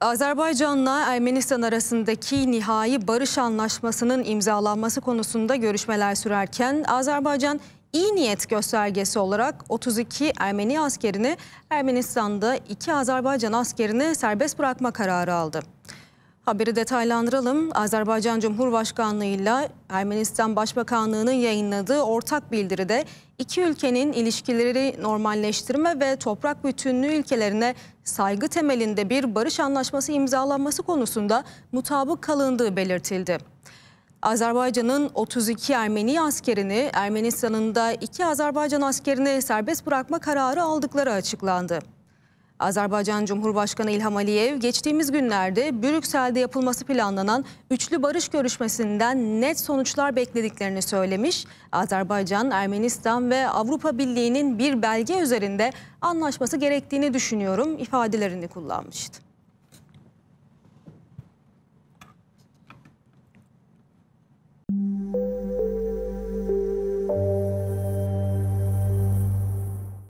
Azerbaycan'la Ermenistan arasındaki nihai barış anlaşmasının imzalanması konusunda görüşmeler sürerken Azerbaycan iyi niyet göstergesi olarak 32 Ermeni askerini Ermenistan'da 2 Azerbaycan askerini serbest bırakma kararı aldı. Haberi detaylandıralım. Azerbaycan Cumhurbaşkanlığı ile Ermenistan Başbakanlığı'nın yayınladığı ortak bildiride iki ülkenin ilişkileri normalleştirme ve toprak bütünlüğü ilkelerine saygı temelinde bir barış anlaşması imzalanması konusunda mutabık kalındığı belirtildi. Azerbaycan'ın 32 Ermeni askerini, Ermenistan'ın da 2 Azerbaycan askerini serbest bırakma kararı aldıkları açıklandı. Azerbaycan Cumhurbaşkanı İlham Aliyev geçtiğimiz günlerde Brüksel'de yapılması planlanan üçlü barış görüşmesinden net sonuçlar beklediklerini söylemiş. Azerbaycan, Ermenistan ve Avrupa Birliği'nin bir belge üzerinde anlaşması gerektiğini düşünüyorum ifadelerini kullanmıştı.